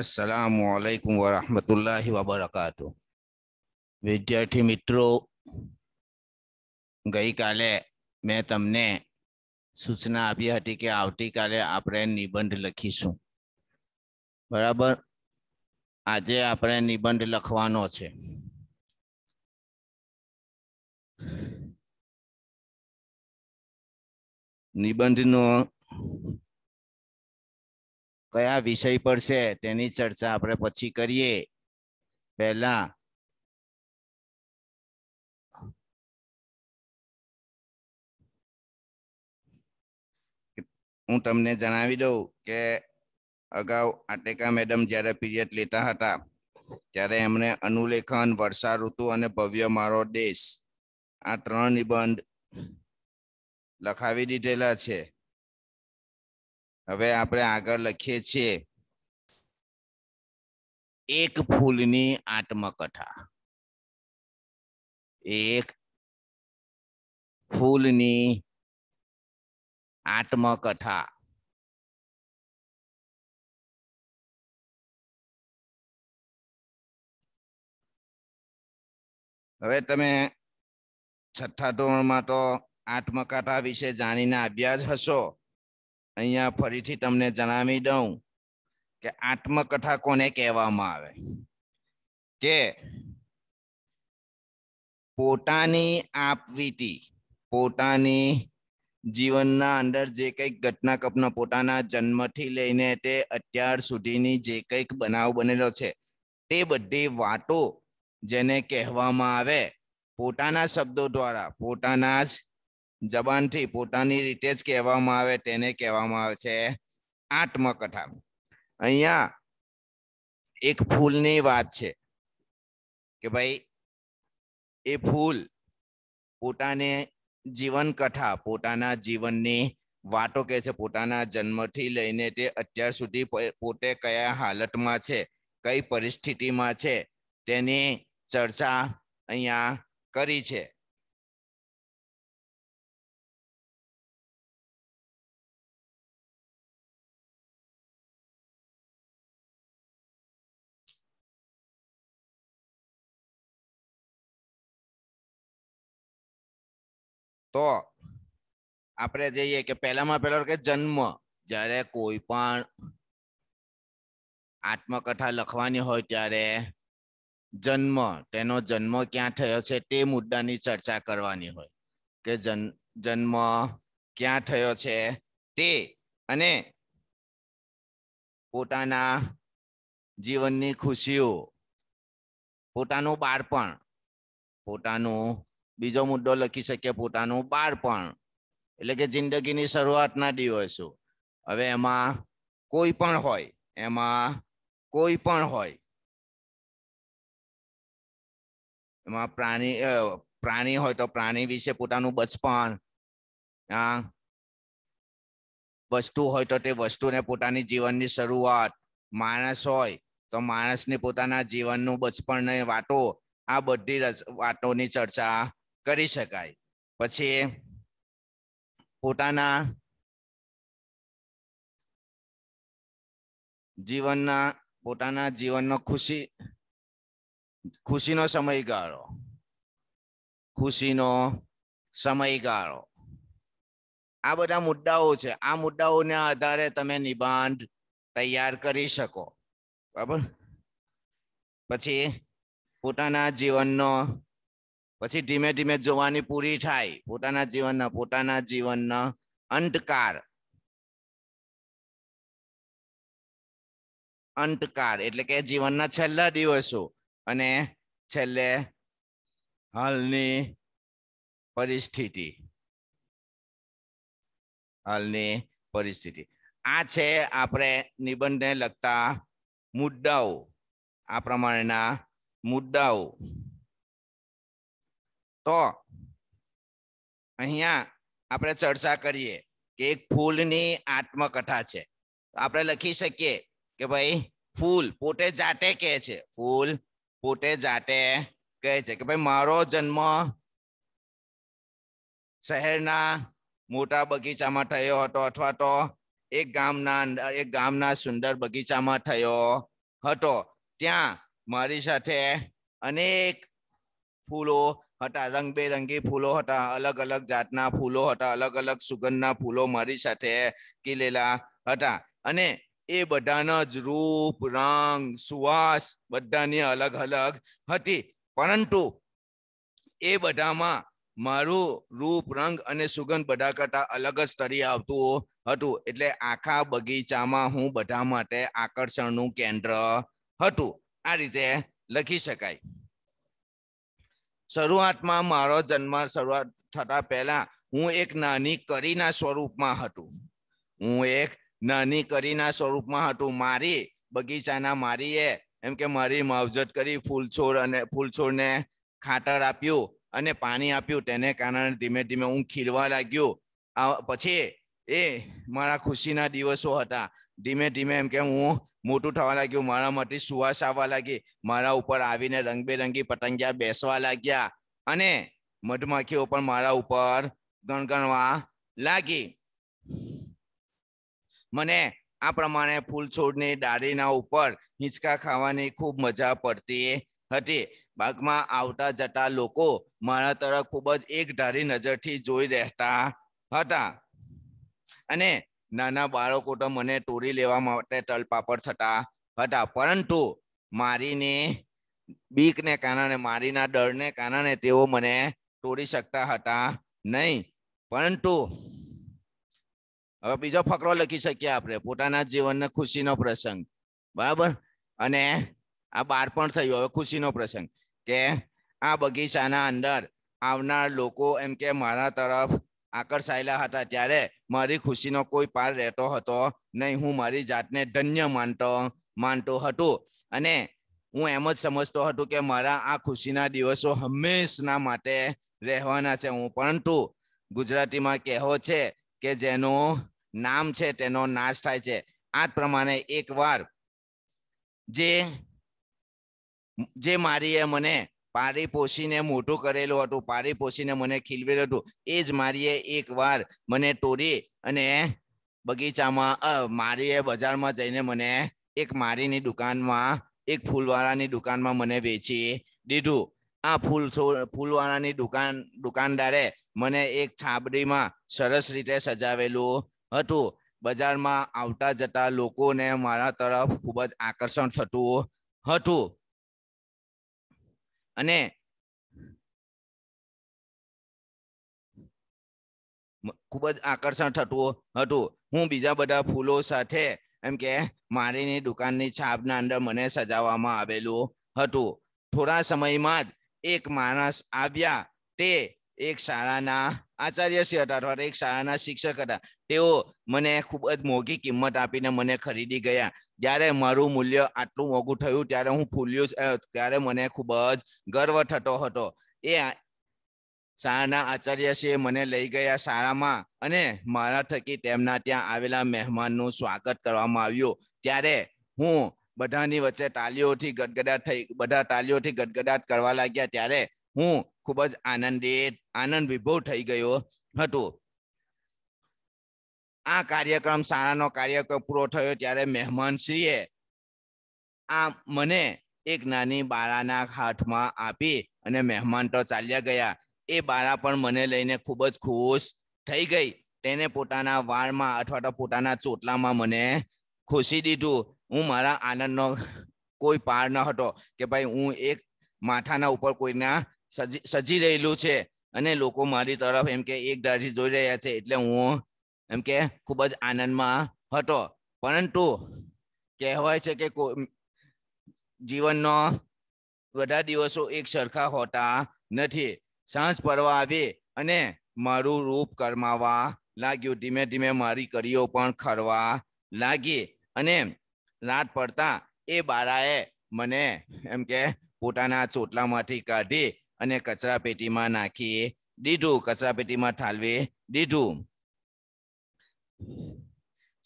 અસલામ વાલેકુમ વરહમતુલ્લાહ વબરકાતુ વિદ્યાર્થી મિત્રો ગઈકાલે મેં તમને સૂચના આપી હતી કે આવતીકાલે આપણે નિબંધ લખીશું બરાબર આજે આપણે નિબંધ લખવાનો છે નિબંધનો કયા વિષય પર છે તેની ચર્ચા આપણે પછી કરીએ પહેલા હું તમને જણાવી દઉં કે અગાઉ આટેકા મેડમ જ્યારે પીરિયડ લેતા હતા ત્યારે એમણે અનુલેખન વર્ષા ઋતુ અને ભવ્ય મારો દેશ આ ત્રણ નિબંધ લખાવી દીધેલા છે હવે આપણે આગળ લખીએ છીએ એક ફૂલની આત્મકથા એક ફૂલની આત્મકથા હવે તમે છઠ્ઠા ધોરણમાં તો આત્મકથા વિશે જાણીને આવ્યા જ હશો અહીંયા ફરીથી તમને જણાવી દઉં કે આત્મકથા કોને કહેવામાં આવે કે પોતાની આપવીતી પોતાની જીવનના અંદર જે કંઈક ઘટના કપના પોતાના જન્મથી લઈને તે અત્યાર સુધીની જે કંઈક બનાવ બનેલો છે તે બધી વાતો જેને કહેવામાં આવે પોતાના શબ્દો દ્વારા પોતાના જ જબાનથી પોતાની રીતે જ કહેવામાં આવે તેને કહેવામાં આવે છે આત્મકથા અહીંયા એક ફૂલની વાત છે કે ભાઈ એ ફૂલ પોતાને જીવન કથા પોતાના જીવનની વાતો કહે છે પોતાના જન્મથી લઈને તે અત્યાર સુધી પોતે કયા હાલતમાં છે કઈ પરિસ્થિતિમાં છે તેની ચર્ચા અહીંયા કરી છે તો આપણે જઈએ કે પહેલામાં પહેલો કે જન્મ જ્યારે કોઈ પણ આત્મકથા લખવાની હોય ત્યારે જન્મ તેનો જન્મ ક્યાં થયો છે તે મુદ્દાની ચર્ચા કરવાની હોય કે જન્મ ક્યાં થયો છે તે અને પોતાના જીવનની ખુશીઓ પોતાનું બાળપણ પોતાનું બીજો મુદ્દો લખી શકીએ પોતાનું બાળપણ એટલે કે જિંદગીની શરૂઆતના દિવસો હવે એમાં કોઈ પણ હોય એમાં કોઈ પણ હોય એમાં પ્રાણી પ્રાણી હોય તો પ્રાણી વિશે પોતાનું બચપણ વસ્તુ હોય તો તે વસ્તુને પોતાની જીવનની શરૂઆત માણસ હોય તો માણસને પોતાના જીવનનું બચપણ ને વાતો આ બધી વાતોની ચર્ચા કરી શકાય પછી પોતાના જીવનના પોતાના જીવનનો ખુશી ખુશીનો સમયગાળો ખુશીનો સમયગાળો આ બધા મુદ્દાઓ છે આ મુદ્દાઓના આધારે તમે નિબંધ તૈયાર કરી શકો બરાબર પછી પોતાના જીવનનો પછી ધીમે ધીમે જોવાની પૂરી થાય પોતાના જીવનના પોતાના જીવનના અંતકાર અંતકાર એટલે કે જીવનના છેલ્લા દિવસો અને છેલ્લે હાલની પરિસ્થિતિ હાલની પરિસ્થિતિ આ છે આપણે નિબંધને લગતા મુદ્દાઓ આ પ્રમાણેના મુદ્દાઓ તો અહીંયા આપણે ચર્ચા કરીએ કે એક ફૂલની આત્મકથા છે આપણે લખી શકીએ કે ભાઈ ફૂલ પોતે જાતે કહે છે ફૂલ પોતે જાતે કહે છે કે ભાઈ મારો જન્મ શહેરના મોટા બગીચામાં થયો હતો અથવા તો એક ગામના અંદર એક ગામના સુંદર બગીચામાં થયો હતો ત્યાં મારી સાથે અનેક ફૂલો હતા રંગબેરંગી ફૂલો હતા અલગ અલગ જાતના ફૂલો હતા અલગ અલગ સુગંધના ફૂલો મારી સાથે ખીલેલા હતા અને એ બધાના જ રૂપ રંગ સુવાસ બધાની અલગ અલગ હતી પરંતુ એ બધામાં મારું રૂપ રંગ અને સુગંધ બધા કરતા અલગ જ તરી આવતું હતું એટલે આખા બગીચામાં હું બધા માટે આકર્ષણનું કેન્દ્ર હતું આ રીતે લખી શકાય શરૂઆતમાં મારો જન્મ શરૂઆત થતા પહેલા હું એક નાની કરીના સ્વરૂપમાં હતું હું એક નાની કરીના સ્વરૂપમાં હતું મારી બગીચાના મારીએ એમ કે મારી માવજત કરી ફૂલછોડ અને ફૂલછોડને ખાતર આપ્યું અને પાણી આપ્યું તેને કારણે ધીમે ધીમે હું ખીલવા લાગ્યો પછી એ મારા ખુશીના દિવસો હતા ધીમે ધીમે એમ કે હું મોટું થવા લાગ્યું મારામાંથી સુવાસ આવવા લાગી મારા ઉપર આવીને રંગબેરંગી પતંગિયા બેસવા લાગ્યા અને મધમાખીઓ પણ મારા ઉપર ગણગણવા લાગી મને આ પ્રમાણે ફૂલ છોડની ડાળીના ઉપર હિંચકા ખાવાની ખૂબ મજા પડતી હતી બાગમાં આવતા જતા લોકો મારા તરફ ખૂબ જ એક ધારી નજરથી જોઈ રહેતા હતા અને નાના બાળકો તો મને તોડી લેવા માટે તલપાપડ થતા હતા પરંતુ મારીને બીકને કારણે મારીના ડરને કારણે તેઓ મને તોડી શકતા હતા નહીં પરંતુ હવે બીજો ફકરો લખી શકીએ આપણે પોતાના જીવનના ખુશીનો પ્રસંગ બરાબર અને આ બાળપણ થયું હવે ખુશીનો પ્રસંગ કે આ બગીચાના અંદર આવનાર લોકો એમ કે મારા તરફ આકર્ષાયેલા હતા ત્યારે મારી ખુશીનો કોઈ પાર રહેતો હતો નહીં હું મારી જાતને ધન્ય માનતો માનતો હતો અને હું એમ જ સમજતો હતો કે મારા આ ખુશીના દિવસો હંમેશના માટે રહેવાના છે હું પરંતુ ગુજરાતીમાં કહેવો છે કે જેનું નામ છે તેનો નાશ થાય છે આ જ પ્રમાણે એકવાર જે જે મારીએ મને પારી પોષીને મોટું કરેલું હતું પારી પોષીને મને ખીલવેલું હતું એ જ મારીએ એક વાર મને તોડી અને બગીચામાં મારીએ બજારમાં જઈને મને એક મારીની દુકાનમાં એક ફૂલવાળાની દુકાનમાં મને વેચી દીધું આ ફૂલ ફૂલવાળાની દુકાન દુકાનદારે મને એક છાબડીમાં સરસ રીતે સજાવેલું હતું બજારમાં આવતા જતા લોકોને મારા તરફ ખૂબ જ આકર્ષણ થતું હતું અને ખૂબ જ આકર્ષણ થતું હતું હું બીજા બધા ફૂલો સાથે એમ કે મારીની દુકાનની છાપના અંદર મને સજાવવામાં આવેલું હતું થોડા સમયમાં જ એક માણસ આવ્યા તે એક શાળાના આચાર્ય શ્રી હતા અથવા એક શાળાના શિક્ષક હતા તેઓ મને ખૂબ જ મોંઘી કિંમત આપીને મને ખરીદી ગયા જ્યારે મારું મૂલ્ય આટલું મોંઘું થયું ત્યારે હું ફૂલ્યું ત્યારે મને ખૂબ જ ગર્વ થતો હતો એ શાળાના આચાર્ય છે મને લઈ ગયા શાળામાં અને મારા થકી તેમના ત્યાં આવેલા મહેમાનનું સ્વાગત કરવામાં આવ્યું ત્યારે હું બધાની વચ્ચે તાલીઓથી ગદગદાટ થઈ બધા તાલીઓથી ગદગદાટ કરવા લાગ્યા ત્યારે હું ખૂબ જ આનંદિત આનંદ વિભવ થઈ ગયો હતો આ કાર્યક્રમ શાળાનો કાર્યક્રમ પૂરો થયો ત્યારે મહેમાન શ્રીએ આ મને એક નાની બાળાના હાથમાં આપી અને મહેમાન તો ચાલ્યા ગયા એ બાળા પણ મને લઈને ખૂબ જ ખુશ થઈ ગઈ તેને પોતાના વાળમાં અથવા તો પોતાના ચોટલામાં મને ખુશી દીધું હું મારા આનંદનો કોઈ પાર ન હતો કે ભાઈ હું એક માથાના ઉપર કોઈના સજી સજી રહેલું છે અને લોકો મારી તરફ એમ કે એક દાઢી જોઈ રહ્યા છે એટલે હું એમ કે ખૂબ જ આનંદમાં હતો પરંતુ કહેવાય છે કે જીવનનો બધા દિવસો એક સરખા હોતા નથી સાંજ પડવા આવી અને મારું રૂપ કરમાવા લાગ્યું ધીમે ધીમે મારી કરીઓ પણ ખરવા લાગી અને રાત પડતા એ બાળાએ મને એમ કે પોતાના ચોટલામાંથી કાઢી અને કચરાપેટીમાં નાખી દીધું કચરાપેટીમાં ઠાલવી દીધું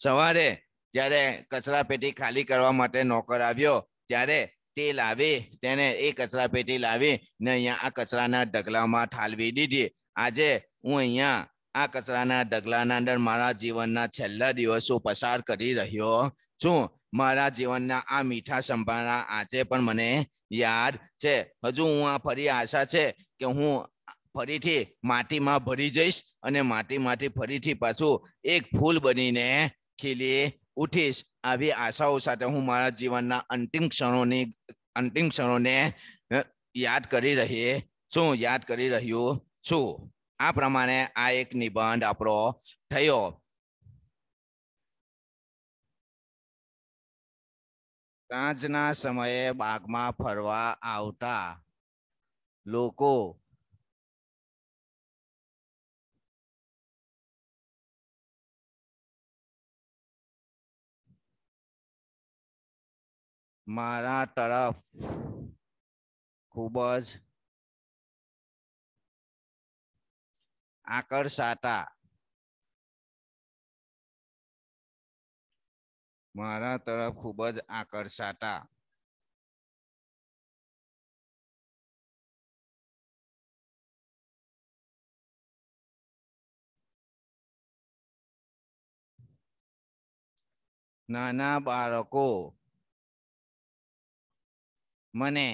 સવારે જ્યારે કચરા પેટી ખાલી કરવા માટે નોકર આવ્યો ત્યારે તે લાવી તેને એ કચરા પેટી લાવી ને અહીંયા આ કચરાના ઢગલામાં ઠાલવી દીધી આજે હું અહીંયા આ કચરાના ઢગલાના અંદર મારા જીવનના છેલ્લા દિવસો પસાર કરી રહ્યો છું મારા જીવનના આ મીઠા સંભાળના આજે પણ મને યાદ છે હજુ હું આ ફરી આશા છે કે હું ફરીથી માટીમાં ભરી જઈશ અને માટીમાંથી ફરીથી પાછું એક ફૂલ બનીને ખીલી ઉઠીશ આવી આશાઓ સાથે હું મારા જીવનના અંતિમ ક્ષણોની અંતિમ ક્ષણોને યાદ કરી રહી છું યાદ કરી રહ્યો છું આ પ્રમાણે આ એક નિબંધ આપણો થયો સાંજના સમયે બાગમાં ફરવા આવતા લોકો મારા તરફ ખૂબ જ આકર્ષાતા મારા તરફ ખૂબ જ આકર્ષાતા નાના બાળકો મને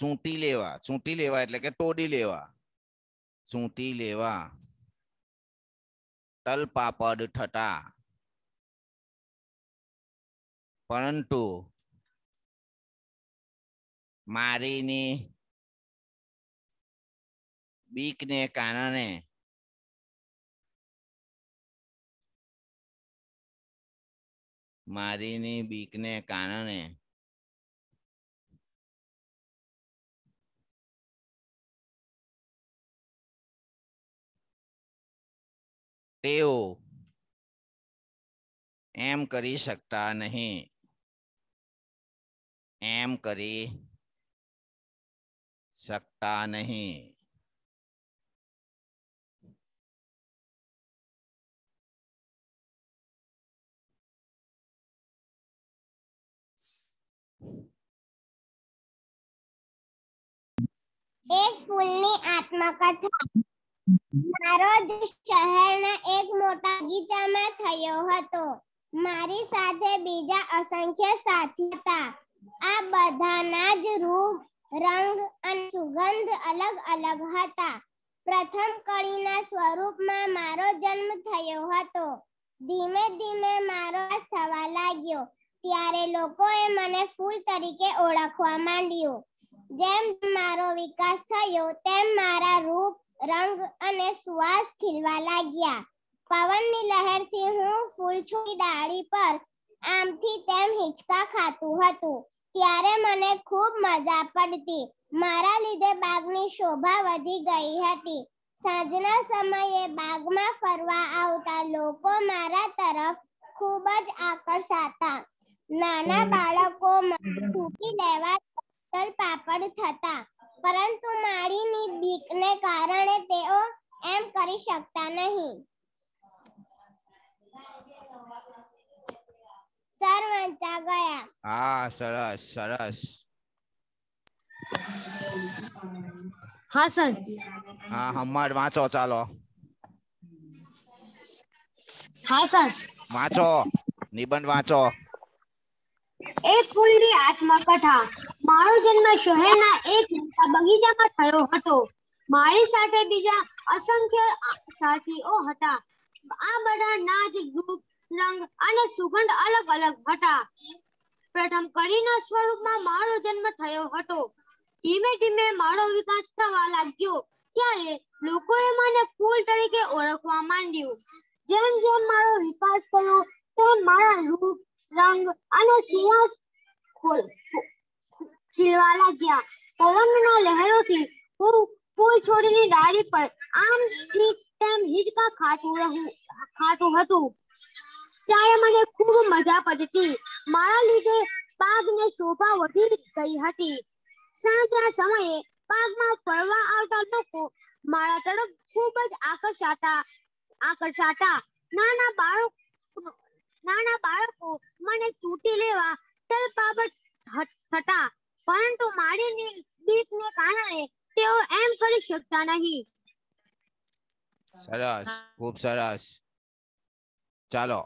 ચૂંટી લેવા ચૂંટી લેવા એટલે કે તોડી લેવા ચૂંટી લેવા તલપાપડ થતા પરંતુ મારીની બીકને કારણે મારીની બીકને કારણે તેઓ એમ કરી શકતા નહીં એમ કરી सकता नहीं एक फूल ने आत्मा મારો શહેરના એક મોટા બગીચામાં થયો હતો મારી સાથે બીજા અસંખ્ય સાથી હતા આ બધાના જ રૂપ રંગ અને સુગંધ અલગ અલગ હતા પ્રથમ કળીના સ્વરૂપમાં મારો જન્મ થયો હતો ધીમે ધીમે મારો સવા લાગ્યો ત્યારે લોકોએ મને ફૂલ તરીકે ઓળખવા માંડ્યું જેમ મારો વિકાસ થયો તેમ મારા રૂપ રંગ અને શ્વાસ ખીલવા લાગ્યા પવનની લહેરથી હું ફૂલછોડી ડાળી પર આમથી તેમ હિંચકા ખાતું હતું ત્યારે મને ખૂબ મજા પડતી મારા લીધે બાગની શોભા વધી ગઈ હતી સાંજના સમયે બાગમાં ફરવા આવતા લોકો મારા તરફ ખૂબ જ આકર્ષાતા નાના બાળકો થૂકી લેવા પાપડ થતા પરંતુ માળીની બીકને કારણે તેઓ એમ કરી શકતા નહીં સર વંચા ગયા હા સરસ સરસ હા સર હા હમણાં વાંચો ચાલો હા સર વાંચો નિબંધ વાંચો એ કુલની આત્મકથા મારો જન્મ શહેરના એક મોટા બગીચામાં થયો હતો મારી સાથે બીજા અસંખ્ય સાથીઓ હતા આ બધા નાચ રૂપ રંગ અને સુગંધ અલગ અલગ હતા પ્રથમ કરીના સ્વરૂપમાં મારો જન્મ થયો હતો ધીમે ધીમે મારો વિકાસ થવા લાગ્યો ત્યારે લોકોએ મને ફૂલ તરીકે ઓળખવા માંડ્યું જેમ જેમ મારો વિકાસ થયો તેમ મારા રૂપ રંગ અને સિયાસ ખોલ ખીલવા લાગ્યા પવનના લહેરોથી હું ફૂલ છોડીની ડાળી પર આમ તેમ હિંચકા ખાતું રહું ખાતું હતું ત્યારે મને ખૂબ મજા પડતી મારા લીધે પાકને શોભા વધી ગઈ હતી સાંજના સમયે પાગમાં ફરવા આવતા લોકો મારા તરફ ખૂબ જ આકર્ષાતા આકર્ષાતા નાના બાળકો નાના બાળકો મને ચૂંટી લેવા તલપાબટ હતા પરંતુ માળીની બીકને કારણે તેઓ એમ કરી શકતા નહીં સરસ ખૂબ સરસ ચાલો